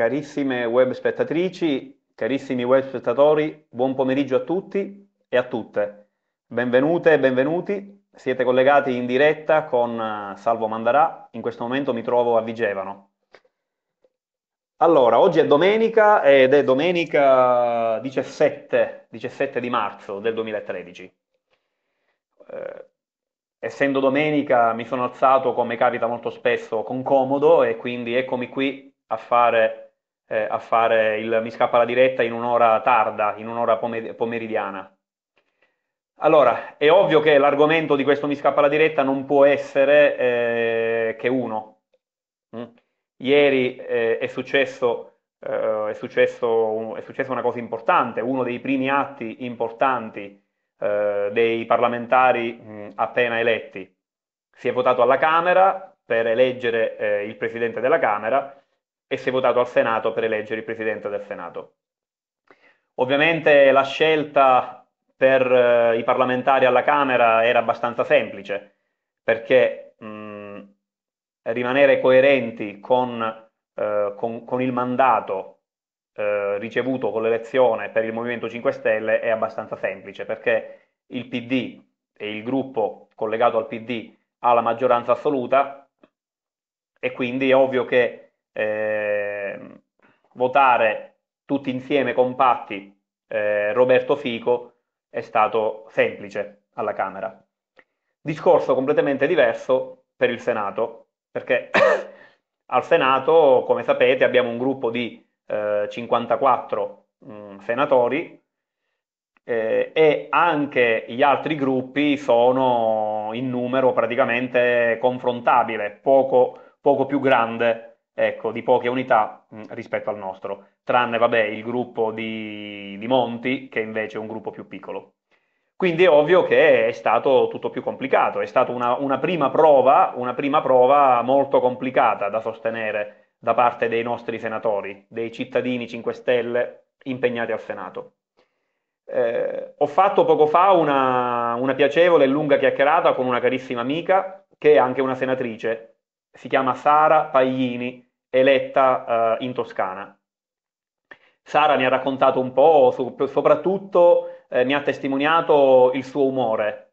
Carissime web spettatrici, carissimi web spettatori, buon pomeriggio a tutti e a tutte. Benvenute e benvenuti, siete collegati in diretta con eh, Salvo Mandarà, in questo momento mi trovo a Vigevano. Allora, oggi è domenica ed è domenica 17, 17 di marzo del 2013. Eh, essendo domenica mi sono alzato, come capita molto spesso, con comodo e quindi eccomi qui a fare eh, a fare il mi scappa la diretta in un'ora tarda, in un'ora pomer- pomeridiana. Allora, è ovvio che l'argomento di questo mi scappa la diretta non può essere eh, che uno. Mm? Ieri eh, è, successo, eh, è, successo, è, successo, una cosa importante, uno dei primi atti importanti eh, dei parlamentari mh, mm, appena eletti. Si è votato alla Camera per eleggere eh, il Presidente della Camera, e si è votato al Senato per eleggere il Presidente del Senato. Ovviamente la scelta per eh, i parlamentari alla Camera era abbastanza semplice, perché mh, rimanere coerenti con, eh, con, con il mandato eh, ricevuto con l'elezione per il Movimento 5 Stelle è abbastanza semplice, perché il PD e il gruppo collegato al PD ha la maggioranza assoluta e quindi è ovvio che eh, votare tutti insieme compatti eh, Roberto Fico è stato semplice alla Camera. Discorso completamente diverso per il Senato, perché al Senato, come sapete, abbiamo un gruppo di eh, 54 mh, mm, senatori eh, e anche gli altri gruppi sono in numero praticamente confrontabile, poco, poco più grande ecco, di poche unità mh, mm, rispetto al nostro, tranne vabbè, il gruppo di, di, Monti, che invece è un gruppo più piccolo. Quindi è ovvio che è stato tutto più complicato, è stata una, una, prima, prova, una prima prova molto complicata da sostenere da parte dei nostri senatori, dei cittadini 5 Stelle impegnati al Senato. Eh, ho fatto poco fa una, una piacevole e lunga chiacchierata con una carissima amica che è anche una senatrice si chiama Sara Paglini, eletta eh, in Toscana. Sara mi ha raccontato un po', su, soprattutto eh, mi ha testimoniato il suo umore.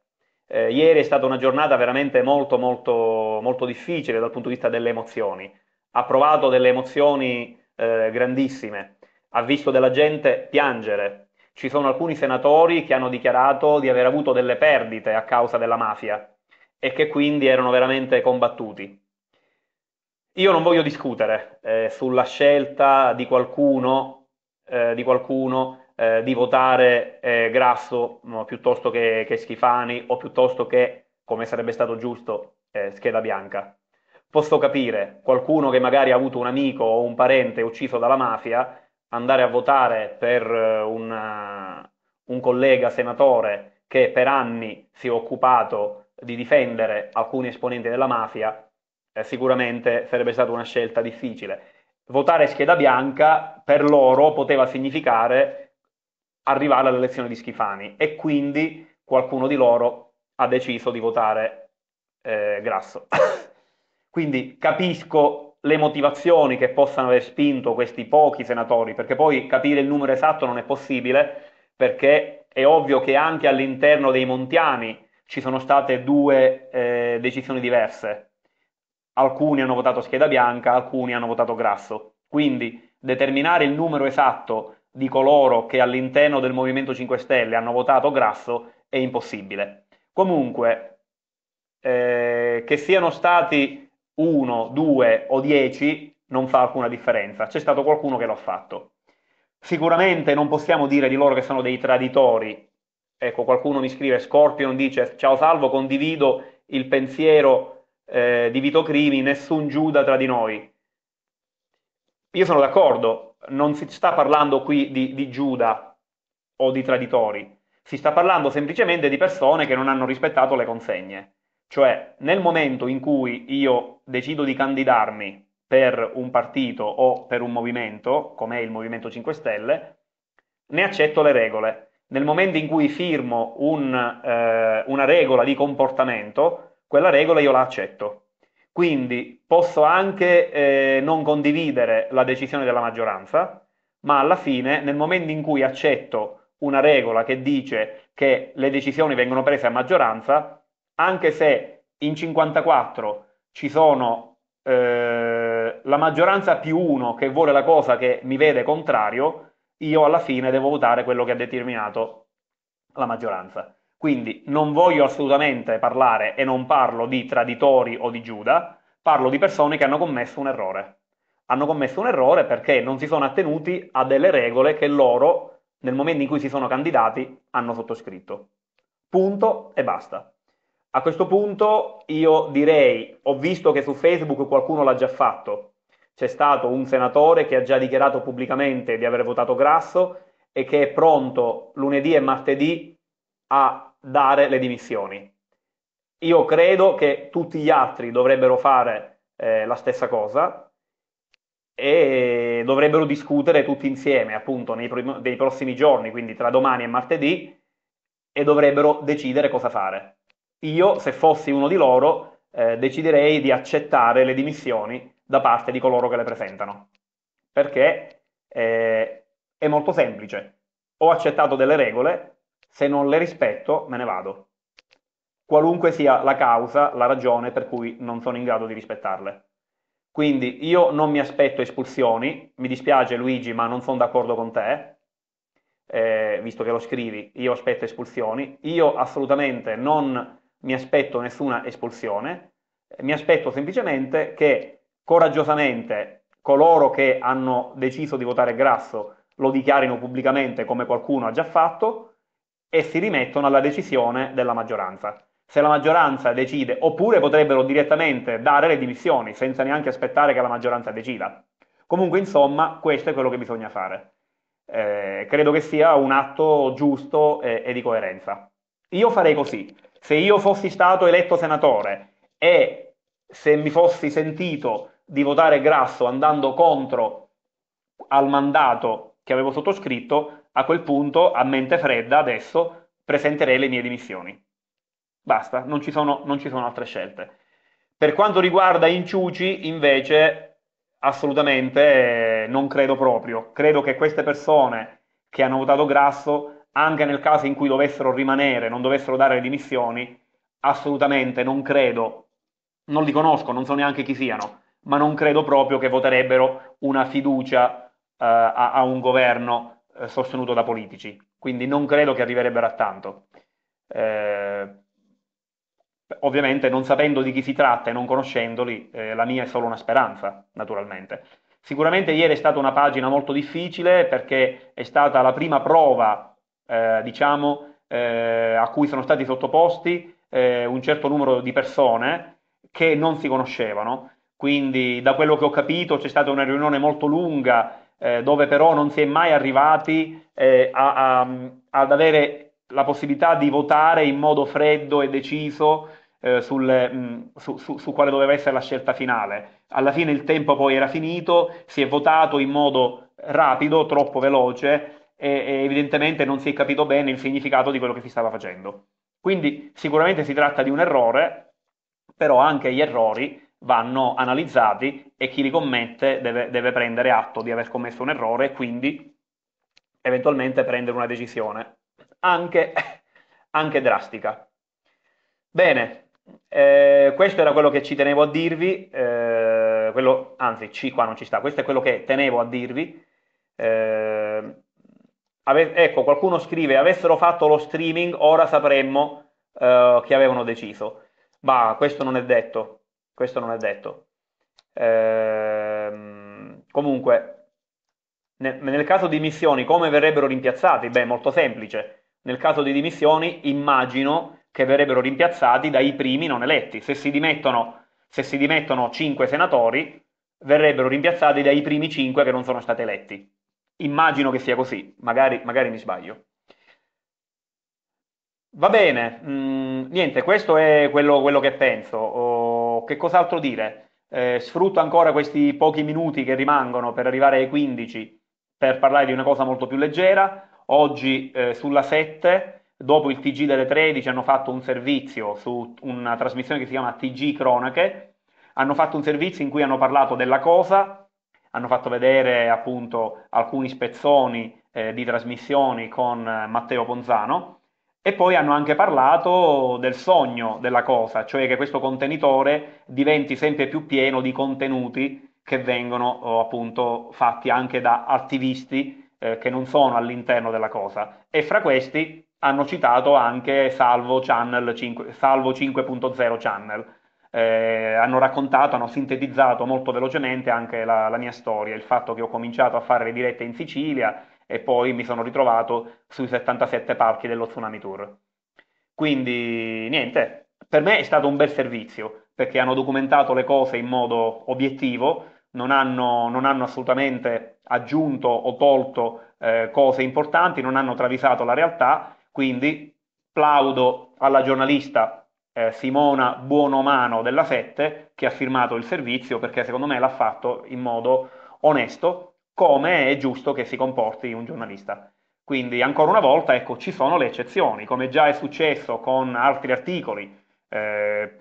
Eh, ieri è stata una giornata veramente molto, molto, molto difficile dal punto di vista delle emozioni. Ha provato delle emozioni eh, grandissime, ha visto della gente piangere. Ci sono alcuni senatori che hanno dichiarato di aver avuto delle perdite a causa della mafia e che quindi erano veramente combattuti. Io non voglio discutere eh, sulla scelta di qualcuno, eh, di, qualcuno eh, di, votare eh, Grasso no, mm, piuttosto che, che, Schifani o piuttosto che, come sarebbe stato giusto, eh, scheda bianca. Posso capire qualcuno che magari ha avuto un amico o un parente ucciso dalla mafia andare a votare per eh, una, un collega senatore che per anni si è occupato di difendere alcuni esponenti della mafia eh, sicuramente sarebbe stata una scelta difficile. Votare scheda bianca per loro poteva significare arrivare all'elezione di Schifani e quindi qualcuno di loro ha deciso di votare eh, Grasso. quindi capisco le motivazioni che possano aver spinto questi pochi senatori, perché poi capire il numero esatto non è possibile, perché è ovvio che anche all'interno dei Montiani ci sono state due eh, decisioni diverse alcuni hanno votato scheda bianca, alcuni hanno votato grasso. Quindi determinare il numero esatto di coloro che all'interno del Movimento 5 Stelle hanno votato grasso è impossibile. Comunque, eh, che siano stati 1, 2 o 10 non fa alcuna differenza, c'è stato qualcuno che l'ha fatto. Sicuramente non possiamo dire di loro che sono dei traditori. Ecco, qualcuno mi scrive, Scorpion dice, ciao Salvo, condivido il pensiero eh, di Vito Crimi, nessun Giuda tra di noi. Io sono d'accordo, non si sta parlando qui di, di Giuda o di traditori, si sta parlando semplicemente di persone che non hanno rispettato le consegne. Cioè, nel momento in cui io decido di candidarmi per un partito o per un movimento, come il Movimento 5 Stelle, ne accetto le regole. Nel momento in cui firmo un, eh, una regola di comportamento, quella regola io la accetto. Quindi posso anche eh, non condividere la decisione della maggioranza, ma alla fine nel momento in cui accetto una regola che dice che le decisioni vengono prese a maggioranza, anche se in 54 ci sono eh, la maggioranza più uno che vuole la cosa che mi vede contrario, io alla fine devo votare quello che ha determinato la maggioranza. Quindi non voglio assolutamente parlare e non parlo di traditori o di Giuda, parlo di persone che hanno commesso un errore. Hanno commesso un errore perché non si sono attenuti a delle regole che loro, nel momento in cui si sono candidati, hanno sottoscritto. Punto e basta. A questo punto io direi, ho visto che su Facebook qualcuno l'ha già fatto, c'è stato un senatore che ha già dichiarato pubblicamente di aver votato Grasso e che è pronto lunedì e martedì a dare le dimissioni. Io credo che tutti gli altri dovrebbero fare eh, la stessa cosa e dovrebbero discutere tutti insieme appunto nei, pro nei prossimi giorni, quindi tra domani e martedì, e dovrebbero decidere cosa fare. Io, se fossi uno di loro, eh, deciderei di accettare le dimissioni da parte di coloro che le presentano, perché eh, è molto semplice. Ho accettato delle regole, se non le rispetto, me ne vado. Qualunque sia la causa, la ragione per cui non sono in grado di rispettarle. Quindi io non mi aspetto espulsioni, mi dispiace Luigi ma non sono d'accordo con te, eh, visto che lo scrivi, io aspetto espulsioni, io assolutamente non mi aspetto nessuna espulsione, mi aspetto semplicemente che coraggiosamente coloro che hanno deciso di votare grasso lo dichiarino pubblicamente come qualcuno ha già fatto, e si rimettono alla decisione della maggioranza. Se la maggioranza decide, oppure potrebbero direttamente dare le dimissioni senza neanche aspettare che la maggioranza decida. Comunque, insomma, questo è quello che bisogna fare. Eh, credo che sia un atto giusto e, eh, e di coerenza. Io farei così. Se io fossi stato eletto senatore e se mi fossi sentito di votare grasso andando contro al mandato che avevo sottoscritto, a quel punto, a mente fredda, adesso presenterei le mie dimissioni. Basta, non ci sono, non ci sono altre scelte. Per quanto riguarda Inciuci, invece, assolutamente eh, non credo proprio. Credo che queste persone che hanno votato Grasso, anche nel caso in cui dovessero rimanere, non dovessero dare le dimissioni, assolutamente non credo, non li conosco, non so neanche chi siano, ma non credo proprio che voterebbero una fiducia eh, a, a un governo eh, sostenuto da politici, quindi non credo che arriverebbero a tanto. Eh, ovviamente non sapendo di chi si tratta e non conoscendoli, eh, la mia è solo una speranza, naturalmente. Sicuramente ieri è stata una pagina molto difficile perché è stata la prima prova, eh, diciamo, eh, a cui sono stati sottoposti un certo numero di persone che non si conoscevano. Quindi da quello che ho capito c'è stata una riunione molto lunga eh, dove però non si è mai arrivati eh, a, a, ad avere la possibilità di votare in modo freddo e deciso eh, sul, mh, mm, su, su, su, quale doveva essere la scelta finale. Alla fine il tempo poi era finito, si è votato in modo rapido, troppo veloce e, e evidentemente non si è capito bene il significato di quello che si stava facendo. Quindi sicuramente si tratta di un errore, però anche gli errori vanno analizzati e chi li commette deve, deve prendere atto di aver commesso un errore e quindi eventualmente prendere una decisione, anche, anche drastica. Bene, eh, questo era quello che ci tenevo a dirvi, eh, quello, anzi ci qua non ci sta, questo è quello che tenevo a dirvi. Eh, ave, ecco, qualcuno scrive, avessero fatto lo streaming, ora sapremmo eh, che avevano deciso, ma questo non è detto questo non è detto. Ehm, comunque, nel, nel caso di missioni, come verrebbero rimpiazzati? Beh, molto semplice. Nel caso di dimissioni, immagino che verrebbero rimpiazzati dai primi non eletti. Se si dimettono, se si dimettono 5 senatori, verrebbero rimpiazzati dai primi cinque che non sono stati eletti. Immagino che sia così, magari, magari mi sbaglio. Va bene, mh, mm, niente, questo è quello, quello che penso. Oh, che cos'altro dire? Eh, sfrutto ancora questi pochi minuti che rimangono per arrivare ai 15 per parlare di una cosa molto più leggera. Oggi eh, sulla 7, dopo il TG delle 13, hanno fatto un servizio su una trasmissione che si chiama TG Cronache. Hanno fatto un servizio in cui hanno parlato della cosa, hanno fatto vedere appunto alcuni spezzoni eh, di trasmissioni con eh, Matteo Ponzano e poi hanno anche parlato del sogno della cosa, cioè che questo contenitore diventi sempre più pieno di contenuti che vengono oh, appunto fatti anche da attivisti eh, che non sono all'interno della cosa. E fra questi hanno citato anche Salvo, 5, Salvo 5.0 Channel. Eh, hanno raccontato, hanno sintetizzato molto velocemente anche la, la mia storia, il fatto che ho cominciato a fare le dirette in Sicilia e poi mi sono ritrovato sui 77 parchi dello Tsunami Tour. Quindi niente, per me è stato un bel servizio perché hanno documentato le cose in modo obiettivo, non hanno, non hanno assolutamente aggiunto o tolto eh, cose importanti, non hanno travisato la realtà, quindi plaudo alla giornalista eh, Simona Buonomano della Sette che ha firmato il servizio perché secondo me l'ha fatto in modo onesto come è giusto che si comporti un giornalista. Quindi ancora una volta ecco, ci sono le eccezioni, come già è successo con altri articoli, eh,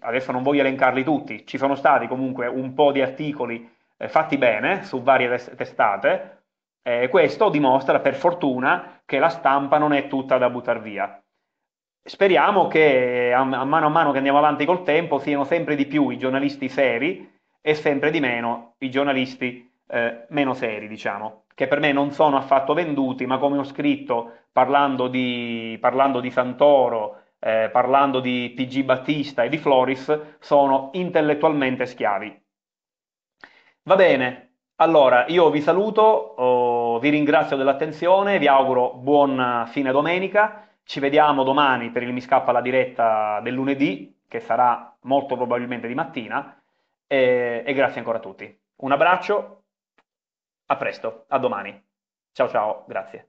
adesso non voglio elencarli tutti, ci sono stati comunque un po' di articoli eh, fatti bene su varie testate, eh, questo dimostra per fortuna che la stampa non è tutta da buttare via. Speriamo che a mano a mano che andiamo avanti col tempo siano sempre di più i giornalisti seri e sempre di meno i giornalisti eh, meno seri, diciamo, che per me non sono affatto venduti, ma come ho scritto parlando di, parlando di Santoro, eh, parlando di PG Battista e di Floris, sono intellettualmente schiavi. Va bene, allora io vi saluto, oh, vi ringrazio dell'attenzione, vi auguro buon fine domenica, ci vediamo domani per il Mi Scappa la diretta del lunedì, che sarà molto probabilmente di mattina, e, eh, e grazie ancora a tutti. Un abbraccio a presto, a domani. Ciao ciao, grazie.